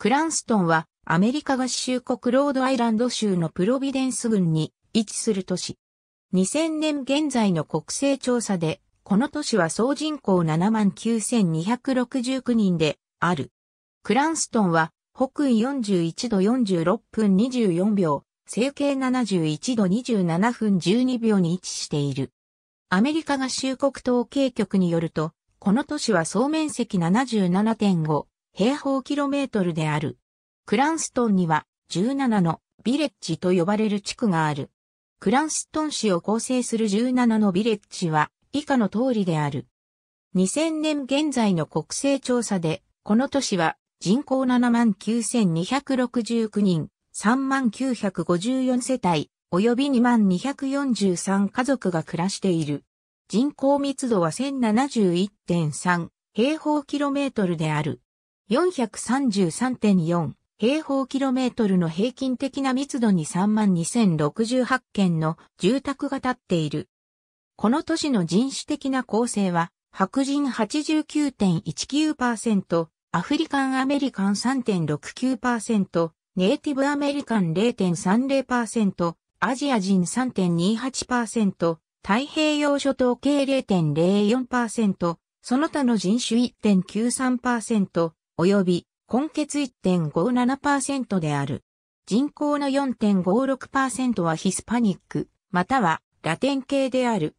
クランストンはアメリカ合衆国ロードアイランド州のプロビデンス郡に位置する都市。2000年現在の国勢調査で、この都市は総人口79,269人である。クランストンは北緯41度46分24秒、西経71度27分12秒に位置している。アメリカ合衆国統計局によると、この都市は総面積77.5平方キロメートルである。クランストンには17のビレッジと呼ばれる地区がある。クランストン市を構成する17のビレッジは以下の通りである。2000年現在の国勢調査で、この都市は人口79,269人、39,54世帯、及び22,243家族が暮らしている。人口密度は1071.3平方キロメートルである。433.4平方キロメートルの平均的な密度に32,068件の住宅が建っている。この都市の人種的な構成は、白人89.19%、アフリカンアメリカン3.69%、ネイティブアメリカン0.30%、アジア人3.28%、太平洋諸島系0.04%、その他の人種1.93%、及び根血1.57%である。人口の4.56%はヒスパニック、またはラテン系である。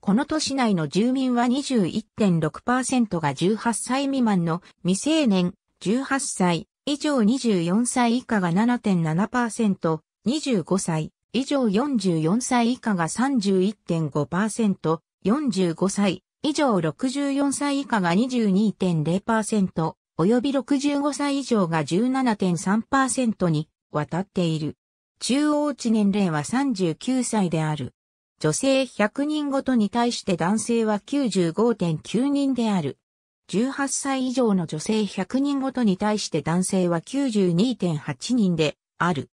この都市内の住民は21.6%が18歳未満の未成年、18歳以上24歳以下が7.7%、25歳以上44歳以下が31.5%、45歳以上64歳以下が22.0%、及び65歳以上が17.3%に渡っている。中央値年齢は39歳である。女性100人ごとに対して男性は95.9人である。18歳以上の女性100人ごとに対して男性は92.8人である。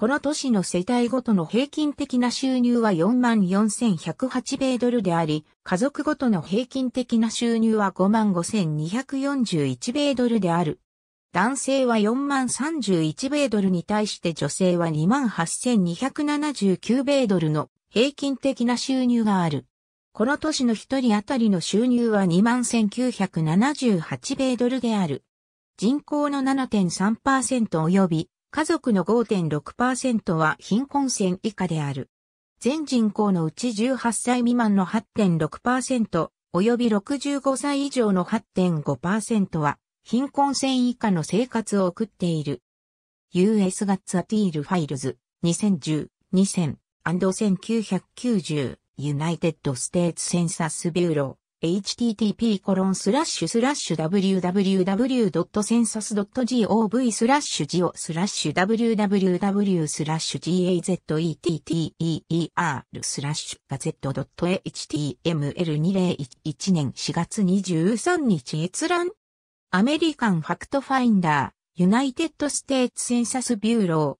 この都市の世帯ごとの平均的な収入は44,108米ドルであり、家族ごとの平均的な収入は55,241米ドルである。男性は4 0 3 1米ドルに対して女性は28,279米ドルの平均的な収入がある。この都市の一人当たりの収入は21,978米ドルである。人口の7.3%及び家族の5.6%は貧困線以下である。全人口のうち18歳未満の8.6%、及び65歳以上の8.5%は、貧困線以下の生活を送っている。US ガッツアティールファイルズ、2010、2000、1990、United States Census Bureau。http://www.census.gov スラッシュジオスラッシュ www スラッシュ gazetteer スラッシュガ z .html2011 年4月23日閲覧アメリカンファクトファインダーユナイテッドステーツセンサスビューロー